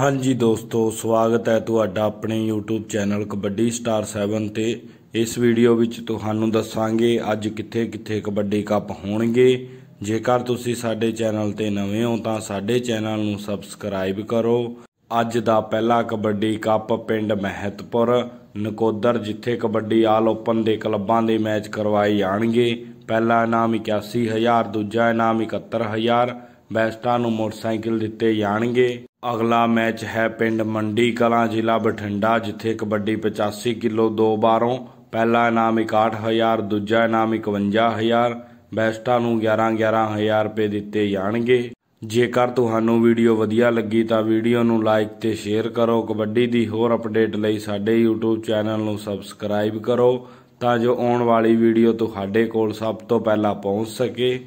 ਹਾਂਜੀ ਦੋਸਤੋ ਸਵਾਗਤ ਹੈ ਤੁਹਾਡਾ ਆਪਣੇ YouTube ਚੈਨਲ ਕਬੱਡੀ ਸਟਾਰ 7 ਤੇ ਇਸ ਵੀਡੀਓ ਵਿੱਚ ਤੁਹਾਨੂੰ ਦੱਸਾਂਗੇ ਅੱਜ ਕਿੱਥੇ-ਕਿੱਥੇ ਕਬੱਡੀ ਕੱਪ ਹੋਣਗੇ ਜੇਕਰ ਤੁਸੀਂ ਸਾਡੇ ਚੈਨਲ ਤੇ ਨਵੇਂ ਹੋ ਤਾਂ ਸਾਡੇ ਚੈਨਲ ਨੂੰ ਸਬਸਕ੍ਰਾਈਬ ਕਰੋ ਅੱਜ ਦਾ ਪਹਿਲਾ ਕਬੱਡੀ ਕੱਪ ਪਿੰਡ ਮਹਿਤਪੁਰ ਨਕੋਦਰ ਜਿੱਥੇ ਕਬੱਡੀ ਆਲ ਓਪਨ ਦੇ ਕਲੱਬਾਂ ਦੇ ਮੈਚ ਕਰਵਾਏ ਜਾਣਗੇ ਪਹਿਲਾ ਇਨਾਮ 81000 ਦੂਜਾ ਇਨਾਮ 71000 ਬੈਸਟਾਂ ਨੂੰ ਮੋਟਰਸਾਈਕਲ ਦਿੱਤੇ ਜਾਣਗੇ ਅਗਲਾ ਮੈਚ ਹੈ ਪਿੰਡ ਮੰਡੀ ਕਲਾਂ ਜ਼ਿਲ੍ਹਾ ਬਠਿੰਡਾ ਜਿੱਥੇ ਕਬੱਡੀ 85 ਕਿਲੋ ਦੋ ਬਾਰੋਂ ਪਹਿਲਾ ਇਨਾਮ 61000 ਦੂਜਾ ਇਨਾਮ 51000 ਬੈਸਟਾਂ ਨੂੰ 11 11000 ਰੁਪਏ ਦਿੱਤੇ ਜਾਣਗੇ ਜੇਕਰ ਤੁਹਾਨੂੰ ਵੀਡੀਓ ਵਧੀਆ ਲੱਗੀ ਤਾਂ ਵੀਡੀਓ ਨੂੰ ਲਾਈਕ ਤੇ ਸ਼ੇਅਰ ਕਰੋ ਕਬੱਡੀ ਦੀ ਹੋਰ ਅਪਡੇਟ ਲਈ ਸਾਡੇ YouTube ਚੈਨਲ ਨੂੰ ਸਬਸਕ੍ਰਾਈਬ ਕਰੋ ਤਾਂ ਜੋ ਆਉਣ ਵਾਲੀ ਵੀਡੀਓ ਤੁਹਾਡੇ ਕੋਲ ਸਭ ਤੋਂ ਪਹਿਲਾਂ ਪਹੁੰਚ ਸਕੇ